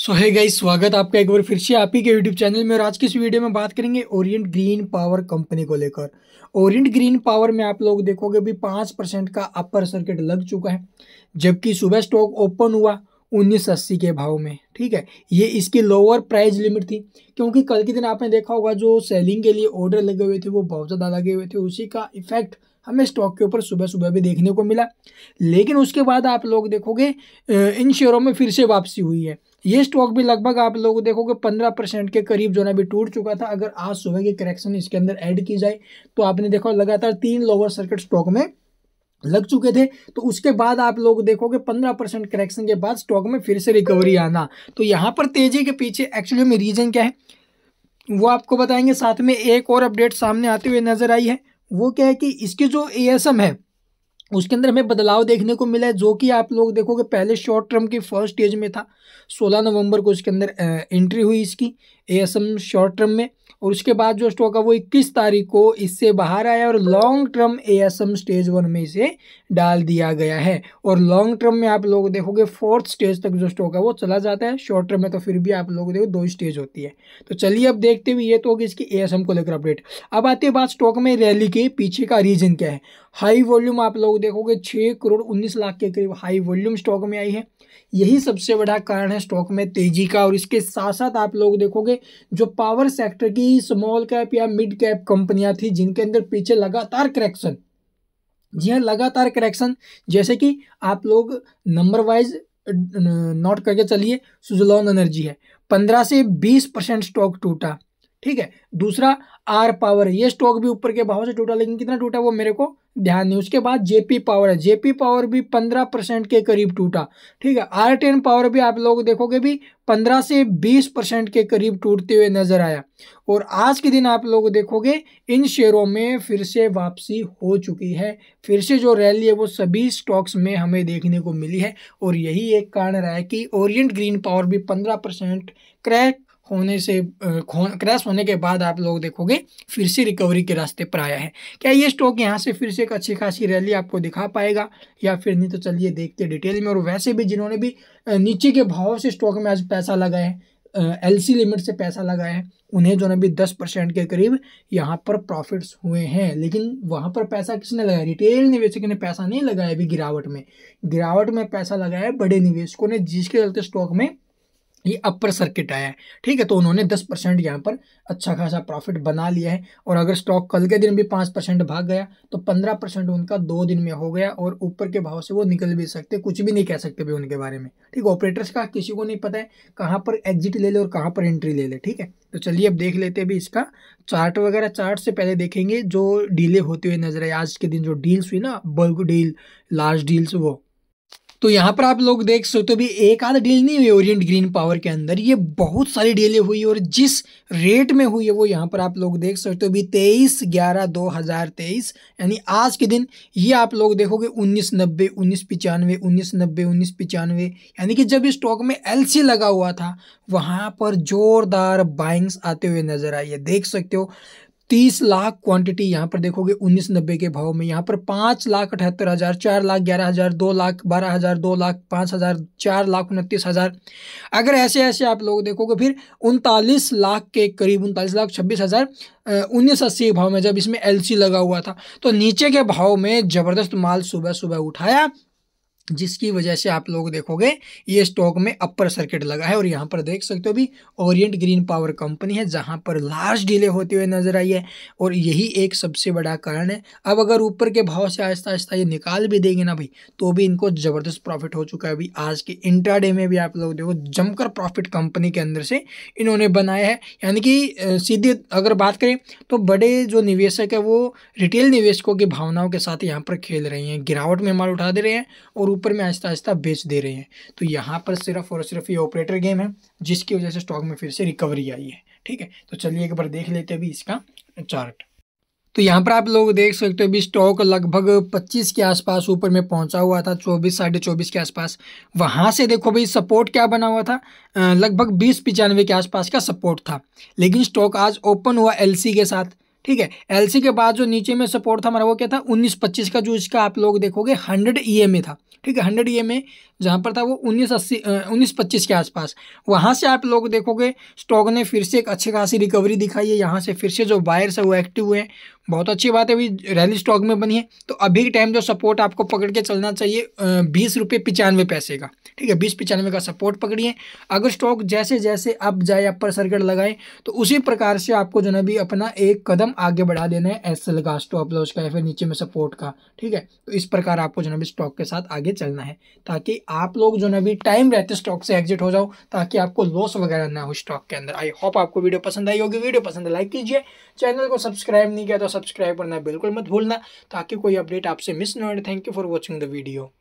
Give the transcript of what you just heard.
सो है गाइस स्वागत आपका एक बार फिर से आप ही के यूट्यूब चैनल में और आज की इस वीडियो में बात करेंगे ओरिएंट ग्रीन पावर कंपनी को लेकर ओरिएंट ग्रीन पावर में आप लोग देखोगे अभी पाँच परसेंट का अपर सर्किट लग चुका है जबकि सुबह स्टॉक ओपन हुआ उन्नीस अस्सी के भाव में ठीक है ये इसकी लोअर प्राइस लिमिट थी क्योंकि कल के दिन आपने देखा होगा जो सेलिंग के लिए ऑर्डर लगे हुए थे वो बहुत ज़्यादा लगे हुए थे उसी का इफेक्ट हमें स्टॉक के ऊपर सुबह सुबह भी देखने को मिला लेकिन उसके बाद आप लोग देखोगे इन शेयरों में फिर से वापसी हुई है ये स्टॉक भी लगभग आप लोग देखोगे पंद्रह परसेंट के करीब जो ना अभी टूट चुका था अगर आज सुबह की करेक्शन इसके अंदर ऐड की जाए तो आपने देखा लगातार तीन लोअर सर्किट स्टॉक में लग चुके थे तो उसके बाद आप लोग देखोगे पंद्रह परसेंट करेक्शन के बाद स्टॉक में फिर से रिकवरी आना तो यहाँ पर तेजी के पीछे एक्चुअली में रीजन क्या है वो आपको बताएंगे साथ में एक और अपडेट सामने आते हुए नजर आई है वो क्या है कि इसके जो ए है उसके अंदर हमें बदलाव देखने को मिला है जो कि आप लोग देखोगे पहले शॉर्ट टर्म की फर्स्ट स्टेज में था 16 नवंबर को इसके अंदर एंट्री हुई इसकी एएसएम शॉर्ट टर्म में और उसके बाद जो स्टॉक है वो इक्कीस तारीख को इससे बाहर आया और long term ASM stage one में इसे डाल दिया गया है और लॉन्ग टर्म में आप लोग देखोगे फोर्थ स्टेज तक जो स्टॉक है वो चला जाता है शॉर्ट टर्म में तो फिर भी आप लोग देखो दो स्टेज होती है तो चलिए अब देखते हुए ये तो होगी इसकी ए को लेकर अपडेट अब आते है बात स्टॉक में रैली के पीछे का रीजन क्या है हाई वॉल्यूम आप लोग देखोगे छः करोड़ उन्नीस लाख के करीब हाई वॉल्यूम स्टॉक में आई है यही सबसे बड़ा कारण है स्टॉक में तेजी का और इसके साथ साथ आप लोग देखोगे जो पावर सेक्टर की स्मॉल कैप या मिड कैप कंपनियां थी जिनके अंदर पीछे लगातार करेक्शन जी हाँ लगातार करेक्शन जैसे कि आप लोग नंबर वाइज नोट करके चलिए सुजलॉन एनर्जी है पंद्रह से बीस परसेंट स्टॉक टूटा ठीक है दूसरा आर पावर ये स्टॉक भी ऊपर के भाव से टूटा लेकिन कितना टूटा वो मेरे को ध्यान नहीं उसके बाद जेपी पावर है जेपी पावर भी पंद्रह परसेंट के करीब टूटा ठीक है आर टेन पावर भी आप लोग देखोगे भी पंद्रह से बीस परसेंट के करीब टूटते हुए नजर आया और आज के दिन आप लोग देखोगे इन शेयरों में फिर से वापसी हो चुकी है फिर से जो रैली है वो सभी स्टॉक्स में हमें देखने को मिली है और यही एक कारण रहा है कि ओरियंट ग्रीन पावर भी पंद्रह परसेंट क्रैक होने से क्रैश होने के बाद आप लोग देखोगे फिर से रिकवरी के रास्ते पर आया है क्या ये स्टॉक यहाँ से फिर से एक अच्छी खासी रैली आपको दिखा पाएगा या फिर नहीं तो चलिए देखते डिटेल में और वैसे भी जिन्होंने भी नीचे के भाव से स्टॉक में आज पैसा लगाया हैं एल सी लिमिट से पैसा लगाया है उन्हें जो ना भी दस परसेंट के करीब यहाँ पर प्रॉफिट्स हुए हैं लेकिन वहाँ पर पैसा किसने लगाया रिटेल निवेशक ने पैसा नहीं लगाया अभी गिरावट में गिरावट में पैसा लगाया है बड़े निवेशकों ने जिसके चलते स्टॉक में ये अपर सर्किट आया है ठीक है तो उन्होंने दस परसेंट यहाँ पर अच्छा खासा प्रॉफिट बना लिया है और अगर स्टॉक कल के दिन भी पाँच परसेंट भाग गया तो पंद्रह परसेंट उनका दो दिन में हो गया और ऊपर के भाव से वो निकल भी सकते कुछ भी नहीं कह सकते भी उनके बारे में ठीक है ऑपरेटर्स का किसी को नहीं पता है कहाँ पर एग्जिट ले ले और कहाँ पर एंट्री ले ले ठीक है तो चलिए अब देख लेते भी इसका चार्ट वगैरह चार्ट से पहले देखेंगे जो डीले होते हुए नजर आए आज के दिन जो डील्स हुई ना बल्क डील लार्ज डील्स वो तो यहाँ पर आप लोग देख सकते हो भी एक आध डील नहीं हुई ओरिएंट ग्रीन पावर के अंदर ये बहुत सारी डीलें हुई और जिस रेट में हुई है वो यहाँ पर आप लोग देख सकते हो भी तेईस ग्यारह दो हज़ार तेईस यानी आज के दिन ये आप लोग देखोगे उन्नीस नब्बे उन्नीस पचानवे उन्नीस नब्बे उन्नीस पचानवे यानी कि जब स्टॉक में एल लगा हुआ था वहाँ पर ज़ोरदार बाइंग्स आते हुए नज़र आई है देख सकते हो तीस लाख क्वांटिटी यहाँ पर देखोगे उन्नीस नब्बे के भाव में यहाँ पर पाँच लाख अठहत्तर हज़ार चार लाख ग्यारह हज़ार दो लाख बारह हज़ार दो लाख पाँच हज़ार चार लाख उनतीस हज़ार अगर ऐसे ऐसे आप लोग देखोगे फिर उनतालीस लाख के करीब उनतालीस लाख छब्बीस हज़ार उन्नीस अस्सी के भाव में जब इसमें एल लगा हुआ था तो नीचे के भाव में ज़बरदस्त माल सुबह सुबह उठाया जिसकी वजह से आप लोग देखोगे ये स्टॉक में अपर सर्किट लगा है और यहाँ पर देख सकते हो भी ओरिएंट ग्रीन पावर कंपनी है जहाँ पर लार्ज डिले होते हुए नजर आई है और यही एक सबसे बड़ा कारण है अब अगर ऊपर के भाव से आहिस्ता आहिस्ता ये निकाल भी देंगे ना भाई तो भी इनको ज़बरदस्त प्रॉफिट हो चुका है अभी आज के इंटरडे में भी आप लोग देखो जमकर प्रॉफिट कंपनी के अंदर से इन्होंने बनाया है यानी कि सीधे अगर बात करें तो बड़े जो निवेशक है वो रिटेल निवेशकों की भावनाओं के साथ यहाँ पर खेल रहे हैं गिरावट में माल उठा दे रहे हैं और ऊपर में आहिस्ता आहिस्ता बेच दे रहे हैं तो यहाँ पर सिर्फ और सिर्फ ये ऑपरेटर गेम है जिसकी वजह से स्टॉक में फिर से रिकवरी आई है ठीक है तो चलिए एक बार देख लेते हैं अभी इसका चार्ट तो यहाँ पर आप लोग देख सकते हो अभी स्टॉक लगभग 25 के आसपास ऊपर में पहुंचा हुआ था 24 साढ़े चौबीस के आसपास वहाँ से देखो भाई सपोर्ट क्या बना हुआ था लगभग बीस पचानवे के आसपास का सपोर्ट था लेकिन स्टॉक आज ओपन हुआ एलसी के साथ ठीक है एलसी के बाद जो नीचे में सपोर्ट था हमारा वो क्या था 1925 का जो इसका आप लोग देखोगे 100 ईएमए e था ठीक है 100 ईएमए e जहाँ पर था वो 1980 1925 के आसपास वहाँ से आप लोग देखोगे स्टॉक ने फिर से एक अच्छी खासी रिकवरी दिखाई है यहाँ से फिर से जो बायर्स है वो एक्टिव हुए हैं बहुत अच्छी बात है अभी रैली स्टॉक में बनी है तो अभी के टाइम जो सपोर्ट आपको पकड़ के चलना चाहिए बीस रुपये पचानवे पैसे का ठीक है बीस पचानवे का सपोर्ट पकड़िए अगर स्टॉक जैसे जैसे अप जाए अपर सर्किट लगाए तो उसी प्रकार से आपको जो ना भी अपना एक कदम हम आगे बढ़ा देना है एस एल का स्टॉप लॉस का या फिर नीचे में सपोर्ट का ठीक है तो इस प्रकार आपको जो ना भी स्टॉक के साथ आगे चलना है ताकि आप लोग जो ना भी टाइम रहते स्टॉक से एग्जिट हो जाओ ताकि आपको लॉस वगैरह ना हो स्टॉक के अंदर आई होप आपको वीडियो पसंद आई होगी वीडियो पसंद है लाइक कीजिए चैनल को सब्सक्राइब नहीं किया तो सब्सक्राइब करना बिल्कुल मत भूलना ताकि कोई अपडेट आपसे मिस न हो thank you for watching the video